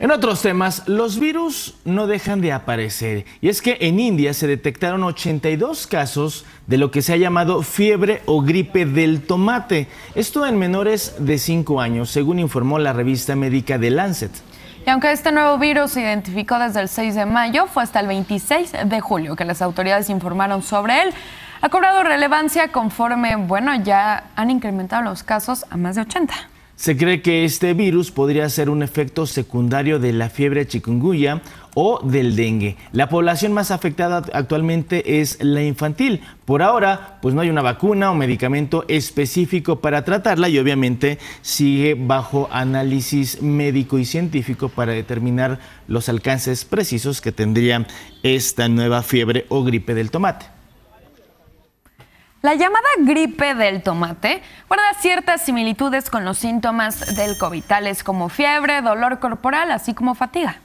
En otros temas, los virus no dejan de aparecer. Y es que en India se detectaron 82 casos de lo que se ha llamado fiebre o gripe del tomate. Esto en menores de 5 años, según informó la revista médica The Lancet. Y aunque este nuevo virus se identificó desde el 6 de mayo, fue hasta el 26 de julio que las autoridades informaron sobre él. Ha cobrado relevancia conforme, bueno, ya han incrementado los casos a más de 80. Se cree que este virus podría ser un efecto secundario de la fiebre chikungunya o del dengue. La población más afectada actualmente es la infantil. Por ahora, pues no hay una vacuna o medicamento específico para tratarla y obviamente sigue bajo análisis médico y científico para determinar los alcances precisos que tendría esta nueva fiebre o gripe del tomate. La llamada gripe del tomate guarda ciertas similitudes con los síntomas del COVID, tales como fiebre, dolor corporal, así como fatiga.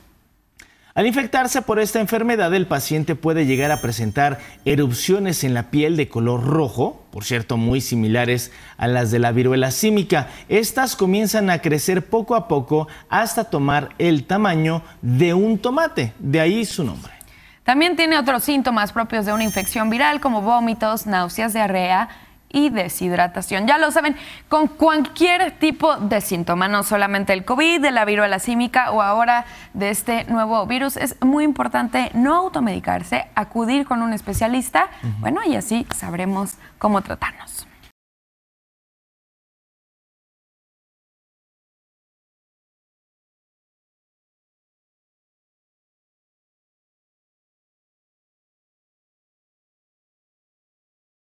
Al infectarse por esta enfermedad, el paciente puede llegar a presentar erupciones en la piel de color rojo, por cierto, muy similares a las de la viruela símica. Estas comienzan a crecer poco a poco hasta tomar el tamaño de un tomate, de ahí su nombre. También tiene otros síntomas propios de una infección viral como vómitos, náuseas, diarrea y deshidratación. Ya lo saben, con cualquier tipo de síntoma, no solamente el COVID, de la viruela símica o ahora de este nuevo virus, es muy importante no automedicarse, acudir con un especialista, bueno, y así sabremos cómo tratarnos.